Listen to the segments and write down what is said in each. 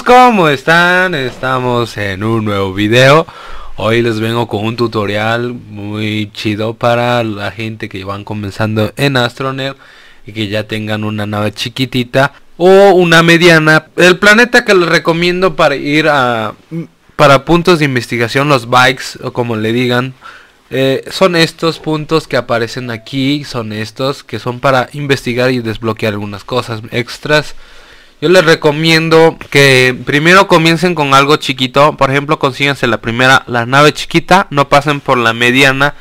¿cómo están? Estamos en un nuevo video. Hoy les vengo con un tutorial muy chido para la gente que van comenzando en Astronet y que ya tengan una nave chiquitita o una mediana. El planeta que les recomiendo para ir a para puntos de investigación, los bikes o como le digan, eh, son estos puntos que aparecen aquí, son estos que son para investigar y desbloquear algunas cosas extras. Yo les recomiendo que primero comiencen con algo chiquito. Por ejemplo, consíganse la primera, la nave chiquita. No pasen por la mediana.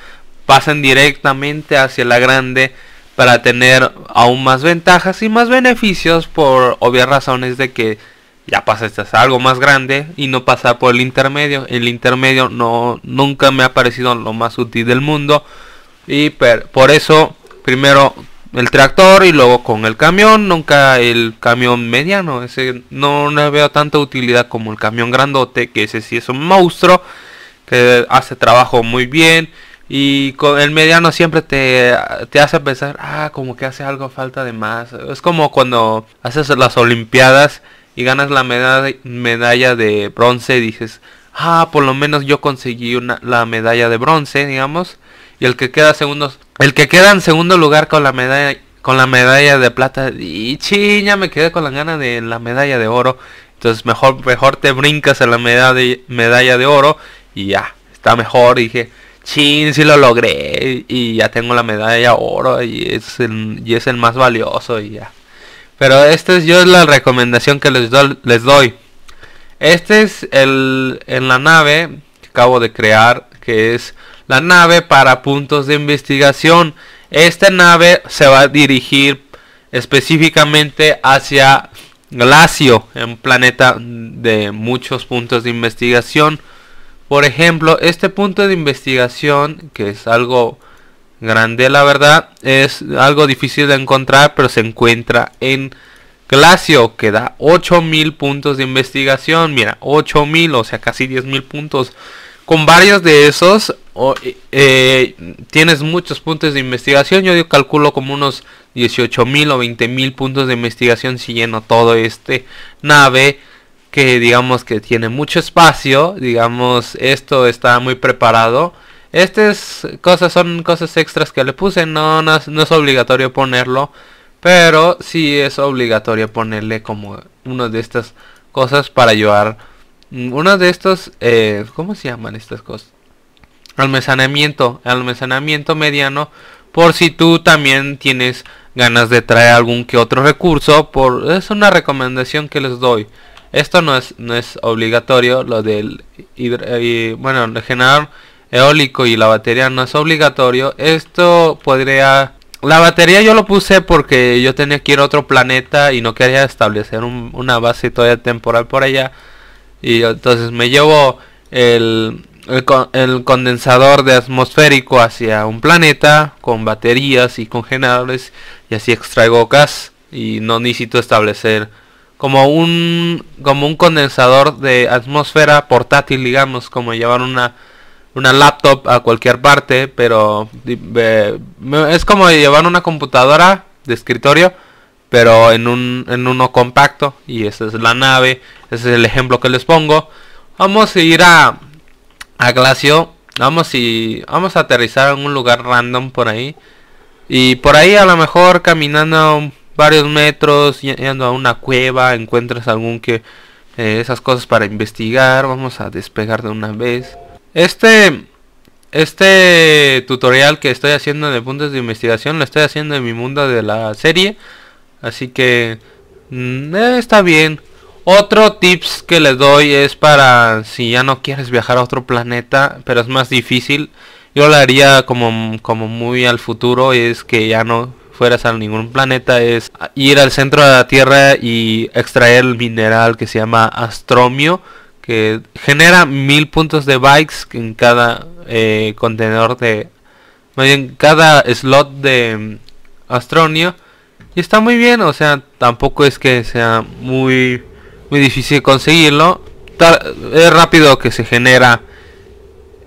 Pasen directamente hacia la grande para tener aún más ventajas y más beneficios por obvias razones de que ya pasaste a algo más grande y no pasar por el intermedio. El intermedio no nunca me ha parecido lo más útil del mundo y por eso primero el tractor y luego con el camión, nunca el camión mediano, ese no veo tanta utilidad como el camión grandote, que ese sí es un monstruo, que hace trabajo muy bien y con el mediano siempre te, te hace pensar, ah, como que hace algo falta de más. Es como cuando haces las olimpiadas y ganas la medalla, medalla de bronce y dices, ah, por lo menos yo conseguí una, la medalla de bronce, digamos y el que queda segundos, el que queda en segundo lugar con la medalla con la medalla de plata y ya me quedé con la gana de la medalla de oro. Entonces mejor mejor te brincas a la medalla medalla de oro y ya, está mejor y dije, chin, si lo logré y ya tengo la medalla de oro y es el, es el más valioso y ya. Pero esta es yo la recomendación que les, les doy. Este es el en la nave que acabo de crear que es la nave para puntos de investigación. Esta nave se va a dirigir específicamente hacia Glacio, un planeta de muchos puntos de investigación. Por ejemplo, este punto de investigación, que es algo grande la verdad, es algo difícil de encontrar, pero se encuentra en Glacio, que da 8000 puntos de investigación. Mira, 8000, o sea, casi 10000 puntos. Con varios de esos eh, tienes muchos puntos de investigación. Yo, calculo como unos 18.000 o 20.000 puntos de investigación si lleno todo este nave que digamos que tiene mucho espacio. Digamos, esto está muy preparado. Estas cosas son cosas extras que le puse, no, es obligatorio ponerlo, pero Si es obligatorio ponerle como una de estas cosas para ayudar. Mm, una de estas, eh, ¿cómo se llaman estas cosas? almacenamiento, almacenamiento mediano, por si tú también tienes ganas de traer algún que otro recurso, por es una recomendación que les doy. Esto no es no es obligatorio, lo del y, eh, bueno, el generar eólico y la batería no es obligatorio. Esto podría la batería yo lo puse porque yo tenía que ir a otro planeta y no quería establecer una base todavía temporal por allá. Y entonces me llevo el, el, condensador de atmosférico hacia un planeta con baterías y con generadores. y así extraigo gas y no necesito establecer como un como un condensador de atmósfera portátil digamos como llevar una una laptop a cualquier parte pero es como llevar una computadora de escritorio pero en un en uno compacto y esa es la nave ese es el ejemplo que les pongo vamos a ir a a Glacio. Vamos y vamos a aterrizar en un lugar random por ahí. Y por ahí a lo mejor caminando varios metros, yendo a una cueva, encuentras algún que eh, esas cosas para investigar. Vamos a despegar de una vez. Este este tutorial que estoy haciendo de puntos de investigación lo estoy haciendo en mi mundo de la serie. Así que mm, eh, está bien. Otro tips que les doy es para si ya no quieres viajar a otro planeta, pero es más difícil. Yo lo haría como, muy al futuro, Y es que ya no fueras a ningún planeta, es ir al centro de la Tierra y extraer el mineral que se llama astromio, que genera mil puntos de bikes en cada eh, contenedor de... Más bien, cada slot de mm, astronio. Y está muy bien, o sea, tampoco es que sea muy muy difícil conseguirlo. Es rápido que se genera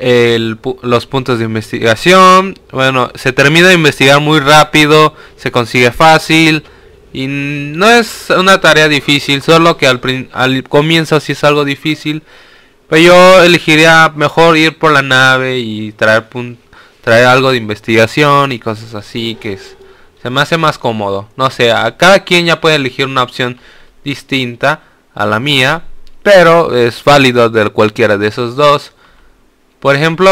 los puntos de investigación. Bueno, se termina de investigar muy rápido, se consigue fácil. Y no es una tarea difícil, solo que al, al comienzo sí es algo difícil. Pero pues yo elegiría mejor ir por la nave y traer, traer algo de investigación y cosas así que se me hace más cómodo. No sé, a cada quien ya puede elegir una opción distinta a la mía, pero es válido de cualquiera de esos dos. Por ejemplo,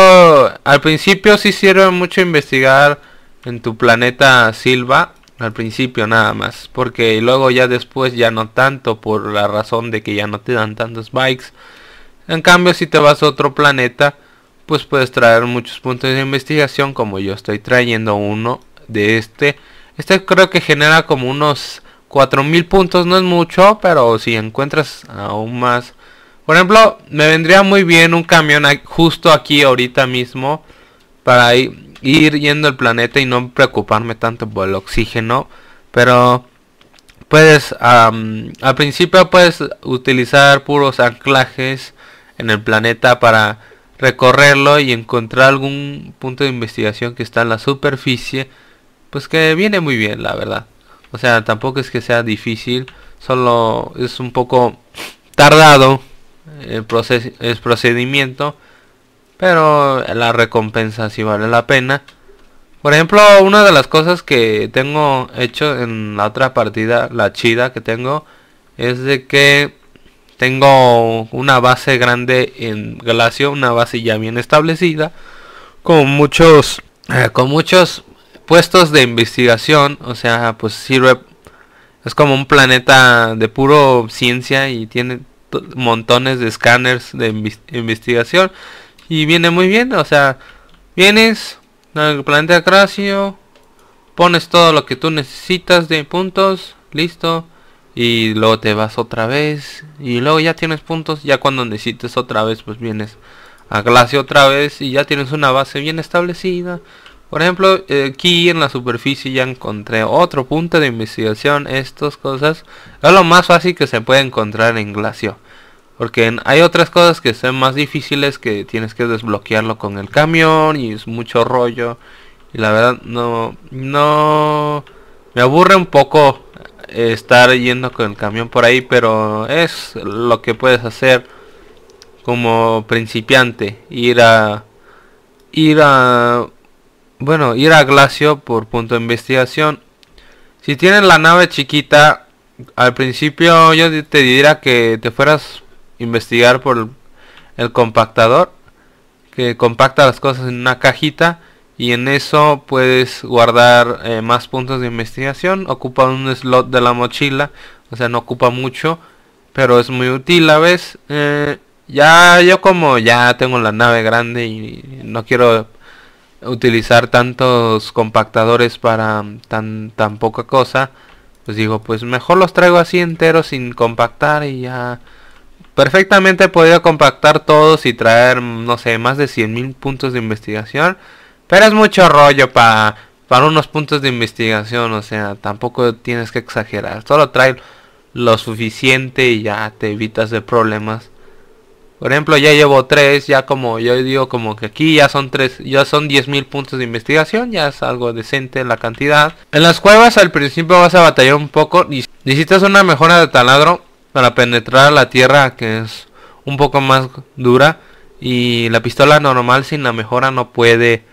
al principio sí sirve mucho investigar en tu planeta Silva, al principio nada más, porque luego ya después ya no tanto por la razón de que ya no te dan tantos bikes. En cambio, si te vas a otro planeta, pues puedes traer muchos puntos de investigación como yo estoy trayendo uno de este. Este creo que genera como unos 4000 puntos no es mucho, pero si encuentras aún más. Por ejemplo, me vendría muy bien un camión justo aquí ahorita mismo para ir yendo al planeta y no preocuparme tanto por el oxígeno. Pero puedes, al principio puedes utilizar puros anclajes en el planeta para recorrerlo y encontrar algún punto de investigación que está en la superficie. Pues que viene muy bien, la verdad. O sea, tampoco es que sea difícil, solo es un poco tardado el, procedimiento, pero la recompensa sí vale la pena. Por ejemplo, una de las cosas que tengo hecho en la otra partida, la chida que tengo, es de que tengo una base grande en Glacio, una base ya bien establecida, con muchos, eh, con muchos puestos de investigación, o sea, pues sirve, es como un planeta de puro ciencia y tiene montones de escáneres de investigación y viene muy bien, o sea, vienes al planeta Crasio, pones todo lo que tú necesitas de puntos, listo, y luego te vas otra vez y luego ya tienes puntos, ya cuando necesites otra vez pues vienes a clase otra vez y ya tienes una base bien establecida por ejemplo, eh, aquí en la superficie ya encontré otro punto de investigación. Estas cosas es lo más fácil que se puede encontrar en Glacio. Porque hay otras cosas que son más difíciles que tienes que desbloquearlo con el camión y es mucho rollo. Y la verdad no... No... Me aburre un poco eh, estar yendo con el camión por ahí, pero es lo que puedes hacer como principiante. Ir a... Ir a bueno, ir a Glacio por punto de investigación. Si tienes la nave chiquita, al principio yo te diría que te fueras a investigar por el compactador, que compacta las cosas en una cajita y en eso puedes guardar eh, más puntos de investigación. Ocupa un slot de la mochila, o sea, no ocupa mucho, pero es muy útil a veces. Eh, ya yo como ya tengo la nave grande y no quiero utilizar tantos compactadores para mm, tan, tan poca cosa, pues digo, pues mejor los traigo así enteros sin compactar y ya... Perfectamente he podido compactar todos y traer, mm, no sé, más de 100.000 puntos de investigación. Pero es mucho rollo para para unos puntos de investigación, o sea, tampoco tienes que exagerar. Solo trae lo suficiente y ya te evitas de problemas. Por ejemplo, ya llevo tres, ya como yo digo como que aquí ya son tres, ya son 10.000 puntos de investigación, ya es algo decente la cantidad. En las cuevas al principio vas a batallar un poco y necesitas una mejora de taladro para penetrar la tierra que es un poco más dura y la pistola normal sin la mejora no puede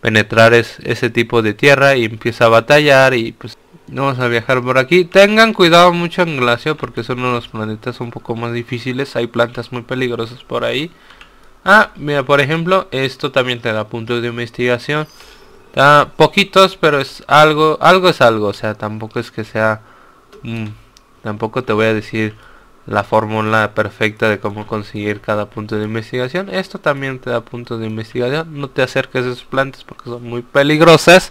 penetrar ese tipo de tierra y empieza a batallar y pues Vamos a viajar por aquí. Tengan cuidado mucho en Glacio porque son unos planetas un poco más difíciles. Hay plantas muy peligrosas por ahí. Ah, mira, por ejemplo, esto también te da puntos de investigación. Da poquitos, pero es algo, algo es algo. O sea, tampoco es que sea... Mm, tampoco te voy a decir la fórmula perfecta de cómo conseguir cada punto de investigación. Esto también te da puntos de investigación. No te acerques a esas plantas porque son muy peligrosas.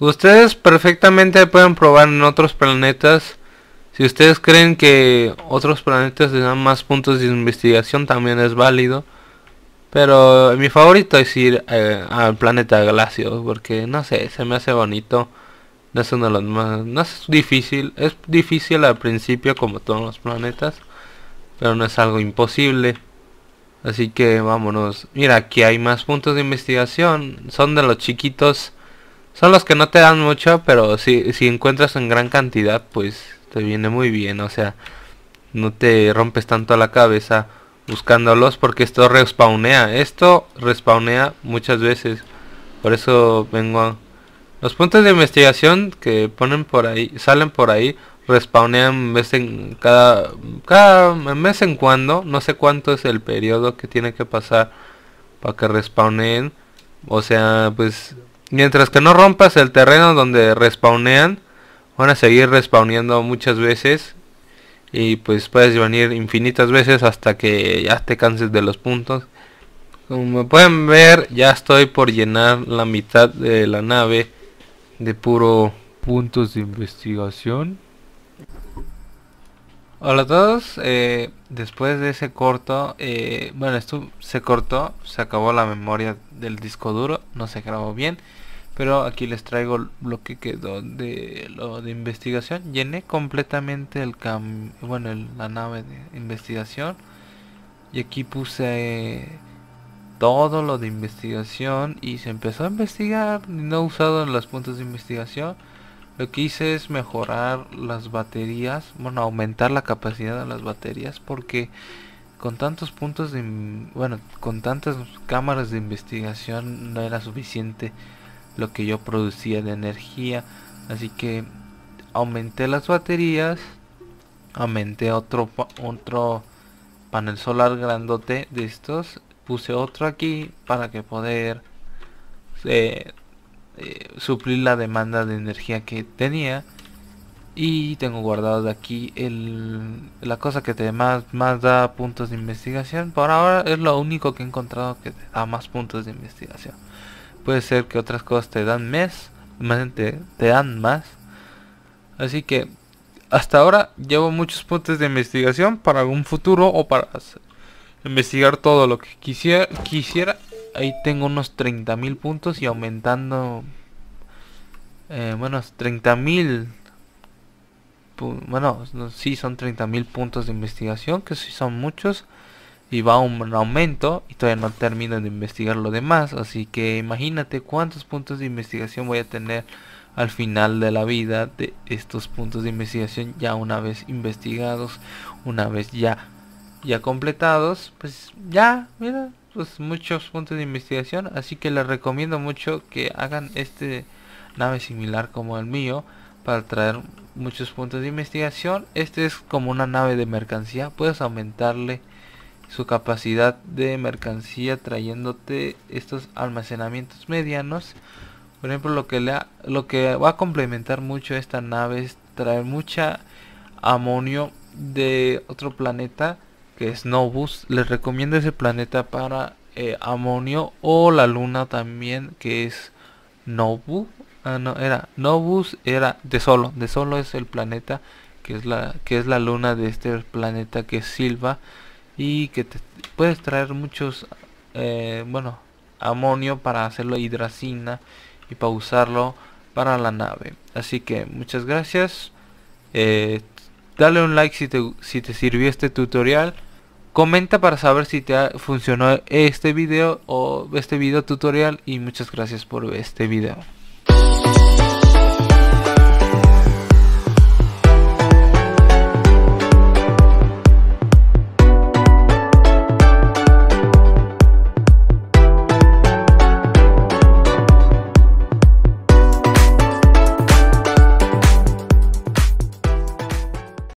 Ustedes perfectamente pueden probar en otros planetas. Si ustedes creen que otros planetas les dan más puntos de investigación, también es válido. Pero mi favorito es ir eh, al planeta Glacio, porque no sé, se me hace bonito. No es uno de los más... No es difícil, es difícil al principio como todos los planetas, pero no es algo imposible. Así que vámonos. Mira, aquí hay más puntos de investigación. Son de los chiquitos son los que no te dan mucho, pero si, encuentras en gran cantidad, pues te viene muy bien. O sea, no te rompes tanto la cabeza buscándolos porque esto respawnea. Esto respawnea muchas veces. Por eso vengo a... Los puntos de investigación que ponen por ahí, salen por ahí, respawnean en cada, cada mes en cuando. No sé cuánto es el periodo que tiene que pasar para que respawneen. O sea, pues Mientras que no rompas el terreno donde respawnean, van a seguir respawneando muchas veces. Y pues puedes venir infinitas veces hasta que ya te canses de los puntos. Como pueden ver, ya estoy por llenar la mitad de la nave de puro puntos de investigación. Hola a todos, eh, después de ese corto, eh, bueno esto se cortó, se acabó la memoria del disco duro, no se grabó bien, pero aquí les traigo lo que quedó de lo de investigación, llené completamente el cam bueno la nave de investigación y aquí puse todo lo de investigación y se empezó a investigar, no he usado en los puntos de investigación lo que hice es mejorar las baterías, bueno, aumentar la capacidad de las baterías porque con tantos puntos de bueno, con tantas cámaras de investigación no era suficiente lo que yo producía de energía, así que aumenté las baterías, aumenté otro otro panel solar grandote de estos, puse otro aquí para que poder eh, eh, suplir la demanda de energía que tenía. Y tengo guardado de aquí el, la cosa que te más, más da puntos de investigación. Por ahora es lo único que he encontrado que te da más puntos de investigación. Puede ser que otras cosas te dan más, te, te dan más. Así que hasta ahora llevo muchos puntos de investigación para algún futuro o para investigar todo lo que quisiera, quisiera ahí tengo unos 30.000 puntos y aumentando eh, bueno 30.000 bueno Si sí son 30.000 puntos de investigación que sí son muchos y va un aumento y todavía no termino de investigar lo demás así que imagínate cuántos puntos de investigación voy a tener al final de la vida de estos puntos de investigación ya una vez investigados una vez ya ya completados pues ya mira pues, muchos puntos de investigación. Así que les recomiendo mucho que hagan este nave similar como el mío para traer muchos puntos de investigación. Este es como una nave de mercancía. Puedes aumentarle su capacidad de mercancía trayéndote estos almacenamientos medianos. Por ejemplo, lo que, le lo que va a complementar mucho esta nave es traer mucha amonio de otro planeta que es nobus les recomiendo ese planeta para eh, Amonio o la luna también que es Nobu. Ah, no, era Novus, era de solo, de solo es el planeta que es la que es la luna de este planeta que es Silva y que te puedes traer muchos eh, bueno amonio para hacerlo hidracina y para usarlo para la nave así que muchas gracias eh, dale un like si te, si te sirvió este tutorial Comenta para saber si te funcionó este video o este video tutorial y muchas gracias por este video.